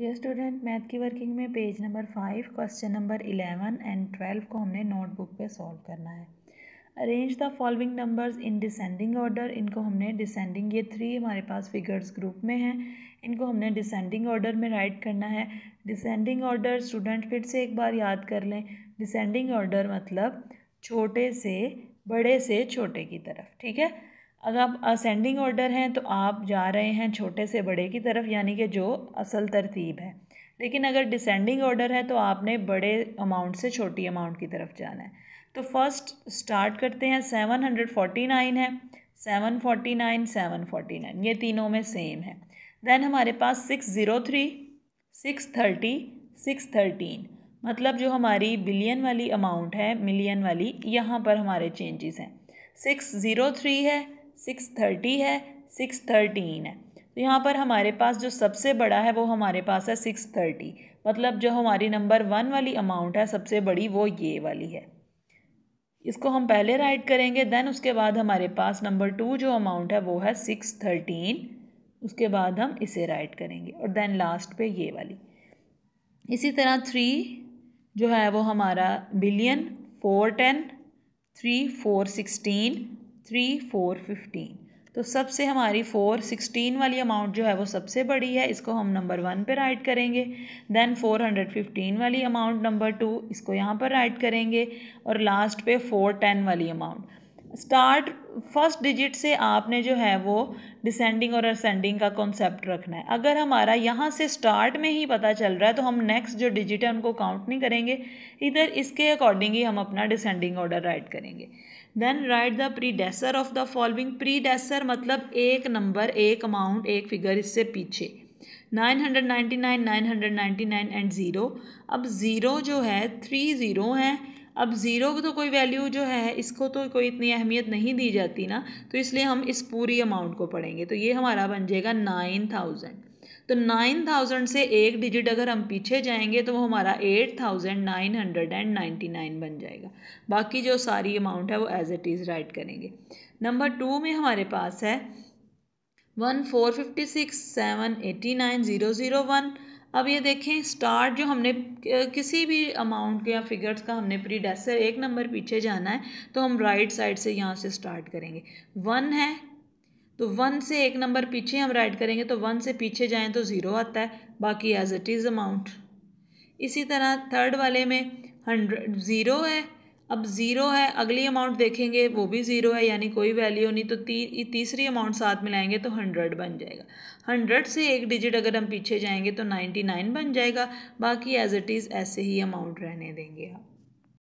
dear student math की working में page number five question number eleven and twelve को हमने नोटबुक पे सॉल्व करना है arrange the following numbers in descending order इनको हमने डिसेंडिंग ये थ्री हमारे पास फिगर्स ग्रुप में हैं इनको हमने डिसेंडिंग ऑर्डर में राइट करना है डिसेंडिंग ऑर्डर स्टूडेंट फिर से एक बार याद कर लें डिसेंडिंग ऑर्डर मतलब छोटे से बड़े से छोटे की तरफ ठीक है अगर आप असेंडिंग ऑर्डर हैं तो आप जा रहे हैं छोटे से बड़े की तरफ यानी कि जो असल तरतीब है लेकिन अगर डिसेंडिंग ऑर्डर है तो आपने बड़े अमाउंट से छोटी अमाउंट की तरफ जाना है तो फर्स्ट स्टार्ट करते हैं सेवन हंड्रेड फोर्टी नाइन है seven forty nine seven forty nine ये तीनों में सेम है देन हमारे पास six zero three six thirty six thirteen मतलब जो हमारी बिलियन वाली अमाउंट है मिलियन वाली यहाँ पर हमारे चेंजेस हैं सिक्स ज़ीरो थ्री है सिक्स थर्टी है सिक्स थर्टीन है तो यहाँ पर हमारे पास जो सबसे बड़ा है वो हमारे पास है सिक्स थर्टी मतलब जो हमारी नंबर वन वाली अमाउंट है सबसे बड़ी वो ये वाली है इसको हम पहले राइट करेंगे देन उसके बाद हमारे पास नंबर टू जो अमाउंट है वो है सिक्स थर्टीन उसके बाद हम इसे राइट करेंगे और देन लास्ट पे ये वाली इसी तरह थ्री जो है वो हमारा billion four ten three four sixteen three four fifteen तो सबसे हमारी फोर सिक्सटीन वाली अमाउंट जो है वो सबसे बड़ी है इसको हम नंबर वन पे राइट करेंगे देन फोर हंड्रेड फिफ्टीन वाली अमाउंट नंबर टू इसको यहाँ पर राइट करेंगे और लास्ट पे फोर टेन वाली अमाउंट स्टार्ट फर्स्ट डिजिट से आपने जो है वो डिसेंडिंग और असेंडिंग का कॉन्सेप्ट रखना है अगर हमारा यहाँ से स्टार्ट में ही पता चल रहा है तो हम नेक्स्ट जो डिजिट है उनको काउंट नहीं करेंगे इधर इसके अकॉर्डिंग ही हम अपना डिसेंडिंग ऑर्डर राइट करेंगे then write the predecessor of the following predecessor मतलब एक नंबर एक अमाउंट एक फिगर इससे पीछे 999, 999 एंड ज़ीरो अब ज़ीरो जो है थ्री ज़ीरो हैं अब ज़ीरो तो कोई वैल्यू जो है इसको तो कोई इतनी अहमियत नहीं दी जाती ना तो इसलिए हम इस पूरी अमाउंट को पढ़ेंगे तो ये हमारा बन जाएगा नाइन थाउजेंड तो नाइन थाउजेंड से एक डिजिट अगर हम पीछे जाएंगे तो वो हमारा eight thousand nine hundred and ninety nine बन जाएगा बाकी जो सारी अमाउंट है वो एज इट इज़ राइट करेंगे नंबर टू में हमारे पास है one four fifty six seven eighty nine zero zero one अब ये देखें स्टार्ट जो हमने किसी भी अमाउंट या फिगर्स का हमने प्री डेसर एक नंबर पीछे जाना है तो हम राइट right साइड से यहाँ से स्टार्ट करेंगे वन है तो वन से एक नंबर पीछे हम राइट करेंगे तो वन से पीछे जाएं तो ज़ीरो आता है बाकी एज इट इज़ अमाउंट इसी तरह थर्ड वाले में हंड्रेड ज़ीरो है अब ज़ीरो है अगली अमाउंट देखेंगे वो भी ज़ीरो है यानी कोई वैल्यू नहीं तो ती, तीसरी अमाउंट साथ में लाएंगे तो हंड्रेड बन जाएगा हंड्रेड से एक डिजिट अगर हम पीछे जाएंगे तो नाइन्टी नाइन बन जाएगा बाकी एज इट इज़ ऐसे ही अमाउंट रहने देंगे आप